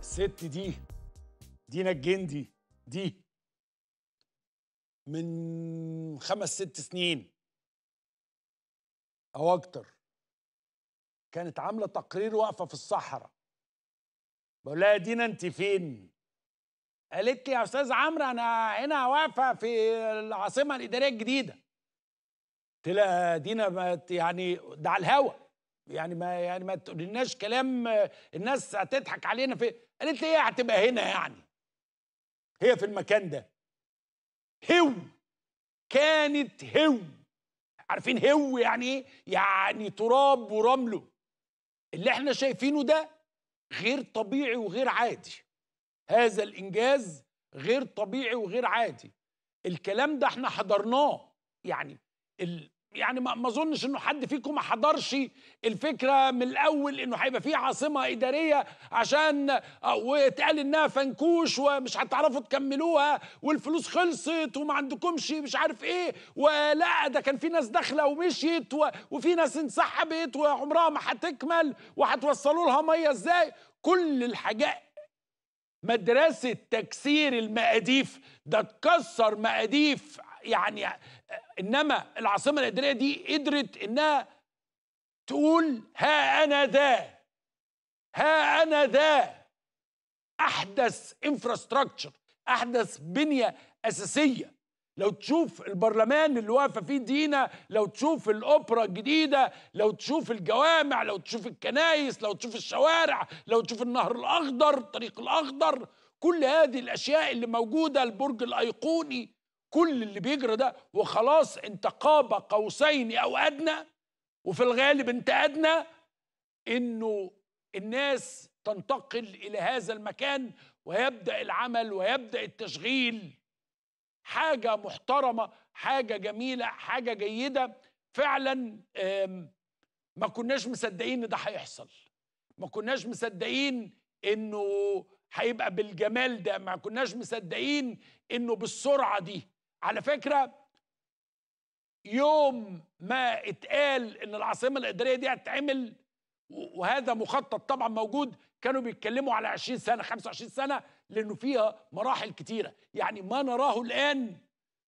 الست دي دينا الجندي دي من خمس ست سنين او اكتر كانت عامله تقرير واقفه في الصحراء بقول لها دينا انت فين قالت لي يا استاذ عمرو انا هنا واقفه في العاصمه الاداريه الجديده قلت لها دينا يعني ده على الهوا يعني ما يعني ما تقولناش كلام الناس هتضحك علينا في قالت لي هي إيه هتبقى هنا يعني هي في المكان ده هو كانت هو عارفين هو يعني ايه يعني تراب ورمله اللي احنا شايفينه ده غير طبيعي وغير عادي هذا الانجاز غير طبيعي وغير عادي الكلام ده احنا حضرناه يعني يعني ما اظنش انه حد فيكم ما حضرش الفكره من الاول انه هيبقى في عاصمه اداريه عشان آه، واتقال انها فنكوش ومش هتعرفوا تكملوها والفلوس خلصت وما عندكمش مش عارف ايه ولا ده كان في ناس داخله ومشيت وفي ناس انسحبت وعمرها ما هتكمل وهتوصلوا لها ميه ازاي كل الحاجات مدرسة تكسير المقاديف ده تكسر مقاديف يعني انما العاصمه الاداريه دي قدرت انها تقول ها انا ذا ها انا ذا احدث انفراستراكشر احدث بنيه اساسيه لو تشوف البرلمان اللي واقفه فيه دينا لو تشوف الاوبرا الجديده لو تشوف الجوامع لو تشوف الكنايس لو تشوف الشوارع لو تشوف النهر الاخضر الطريق الاخضر كل هذه الاشياء اللي موجوده البرج الايقوني كل اللي بيجرى ده وخلاص انت قاب قوسين او ادنى وفي الغالب انت ادنى انه الناس تنتقل الى هذا المكان ويبدا العمل ويبدا التشغيل حاجه محترمه حاجه جميله حاجه جيده فعلا ما كناش مصدقين ان ده هيحصل ما كناش مصدقين انه هيبقى بالجمال ده ما كناش مصدقين انه بالسرعه دي على فكره يوم ما اتقال ان العاصمه الاداريه دي هتتعمل وهذا مخطط طبعا موجود كانوا بيتكلموا على 20 سنه 25 سنه لانه فيها مراحل كتيره يعني ما نراه الان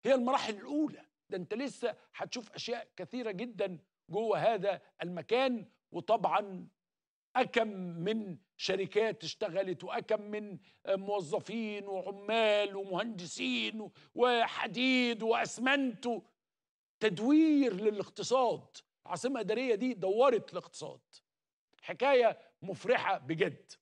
هي المراحل الاولى ده انت لسه هتشوف اشياء كثيره جدا جوه هذا المكان وطبعا اكم من شركات اشتغلت وأكم من آه، موظفين وعمال ومهندسين وحديد وأسمنت تدوير للاقتصاد العاصمة إدارية دي دورت الاقتصاد حكاية مفرحة بجد